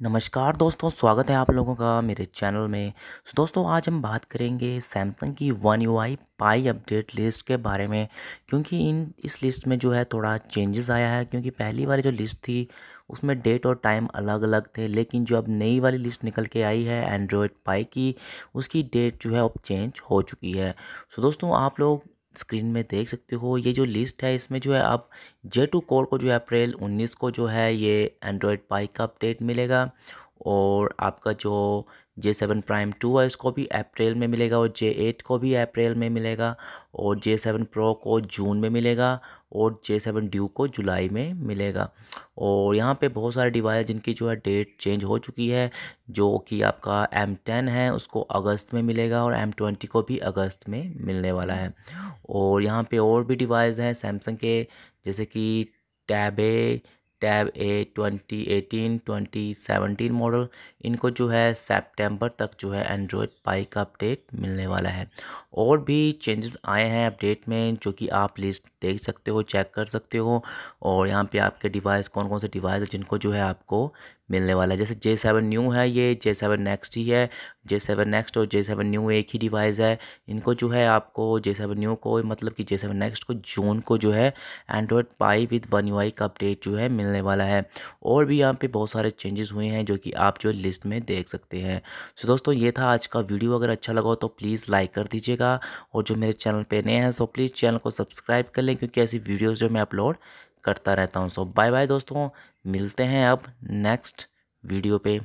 नमस्कार दोस्तों स्वागत है आप लोगों का मेरे चैनल में so, दोस्तों आज हम बात करेंगे सैमसंग की one U I pie update list के बारे में क्योंकि इन इस लिस्ट में जो है थोड़ा चेंजेस आया है क्योंकि पहली वाली जो लिस्ट थी उसमें डेट और टाइम अलग अलग थे लेकिन जो अब नई वाली लिस्ट निकल के आई है एंड्रॉयड पाई की उसकी डेट जो है अब चेंज हो चुकी है सो so, दोस्तों आप लोग स्क्रीन में देख सकते हो ये जो लिस्ट है इसमें जो है आप जे टू कोर को जो है अप्रैल 19 को जो है ये एंड्रॉयड पाई का अपडेट मिलेगा और आपका जो जे सेवन प्राइम टू है उसको भी अप्रैल में मिलेगा और जे एट को भी अप्रैल में मिलेगा और जे सेवन प्रो को जून में मिलेगा और जे सेवन ड्यू को जुलाई में मिलेगा और यहाँ पे बहुत सारे डिवाइस जिनकी जो है डेट चेंज हो चुकी है जो कि आपका एम टेन है उसको अगस्त में मिलेगा और एम ट्वेंटी को भी अगस्त में मिलने वाला है और यहाँ पे और भी डिवाइस हैं सैमसंग के जैसे कि टैबे tab A twenty eighteen twenty seventeen model इनको जो है सितंबर तक जो है एंड्रॉयड पाई का अपडेट मिलने वाला है और भी चेंजेस आए हैं अपडेट में जो कि आप लिस्ट देख सकते हो चेक कर सकते हो और यहाँ पे आपके डिवाइस कौन कौन से डिवाइस जिनको जो है आपको मिलने वाला है जैसे जे सेवन न्यू है ये जे सेवन नेक्स्ट ही है जे सेवन नेक्स्ट और जे सेवन न्यू एक ही डिवाइस है इनको जो है आपको जे सेवन न्यू को मतलब कि जे सेवन नेक्स्ट को जून को जो है Android Pie with One UI का अपडेट जो है मिल मिलने वाला है और भी यहाँ पे बहुत सारे चेंजेस हुए हैं जो कि आप जो लिस्ट में देख सकते हैं सो दोस्तों ये था आज का वीडियो अगर अच्छा लगा हो तो प्लीज़ लाइक कर दीजिएगा और जो मेरे चैनल पर नए हैं सो प्लीज़ चैनल को सब्सक्राइब कर लें क्योंकि ऐसी वीडियोज़ जो मैं अपलोड करता रहता हूँ सो बाय बाय दोस्तों मिलते हैं अब नेक्स्ट वीडियो पे